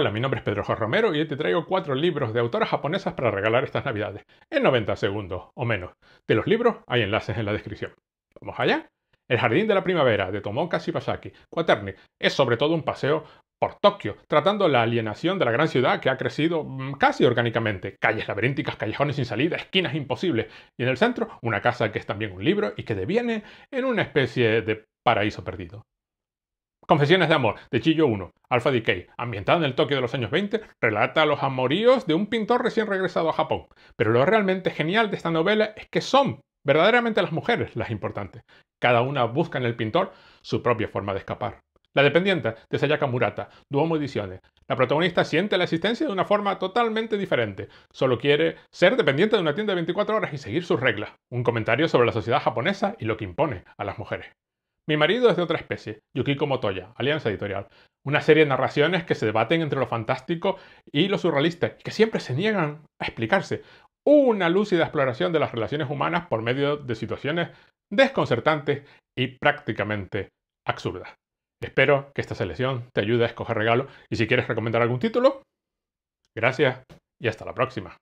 Hola, mi nombre es Pedro Romero y hoy te traigo cuatro libros de autoras japonesas para regalar estas navidades, en 90 segundos o menos. De los libros hay enlaces en la descripción. ¿Vamos allá? El Jardín de la Primavera, de Tomoka Shibasaki, Quaterni, es sobre todo un paseo por Tokio, tratando la alienación de la gran ciudad que ha crecido mm, casi orgánicamente. Calles laberínticas, callejones sin salida, esquinas imposibles. Y en el centro, una casa que es también un libro y que deviene en una especie de paraíso perdido. Confesiones de amor, de Chillo 1, Alpha Decay, ambientada en el Tokio de los años 20, relata los amoríos de un pintor recién regresado a Japón. Pero lo realmente genial de esta novela es que son verdaderamente las mujeres las importantes. Cada una busca en el pintor su propia forma de escapar. La dependiente de Sayaka Murata, Duomo Ediciones. La protagonista siente la existencia de una forma totalmente diferente. Solo quiere ser dependiente de una tienda de 24 horas y seguir sus reglas. Un comentario sobre la sociedad japonesa y lo que impone a las mujeres. Mi marido es de otra especie, Yukiko Motoya, Alianza Editorial. Una serie de narraciones que se debaten entre lo fantástico y lo surrealista y que siempre se niegan a explicarse. Una lúcida exploración de las relaciones humanas por medio de situaciones desconcertantes y prácticamente absurdas. Espero que esta selección te ayude a escoger regalo y si quieres recomendar algún título, gracias y hasta la próxima.